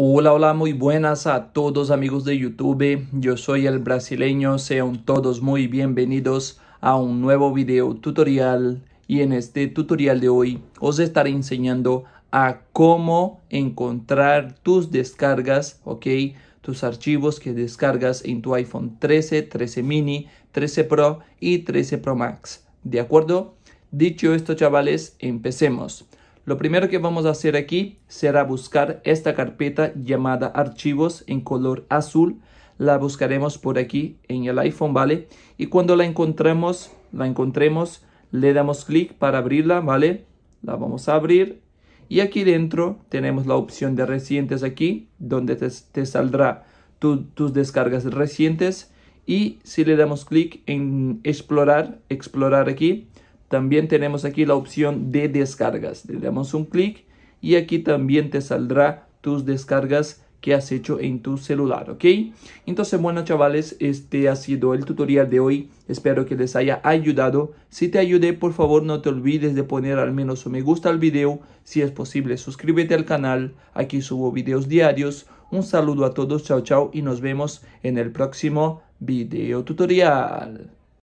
Hola, hola, muy buenas a todos amigos de YouTube. Yo soy el brasileño, sean todos muy bienvenidos a un nuevo video tutorial y en este tutorial de hoy os estaré enseñando a cómo encontrar tus descargas, ok, tus archivos que descargas en tu iPhone 13, 13 mini, 13 Pro y 13 Pro Max. ¿De acuerdo? Dicho esto, chavales, empecemos. Lo primero que vamos a hacer aquí será buscar esta carpeta llamada archivos en color azul. La buscaremos por aquí en el iPhone, ¿vale? Y cuando la encontremos, la encontremos, le damos clic para abrirla, ¿vale? La vamos a abrir y aquí dentro tenemos la opción de recientes aquí, donde te, saldrá tus descargas recientes. Y si le damos clic en explorar, explorar aquí, también tenemos aquí la opción de descargas. Le damos un clic y aquí también te saldrá tus descargas que has hecho en tu celular, ¿ok? Entonces, bueno, chavales, este ha sido el tutorial de hoy. Espero que les haya ayudado. Si te ayudé, por favor, no te olvides de poner al menos un me gusta al video. Si es posible, suscríbete al canal. Aquí subo videos diarios. Un saludo a todos, chao, chao, y nos vemos en el próximo video tutorial.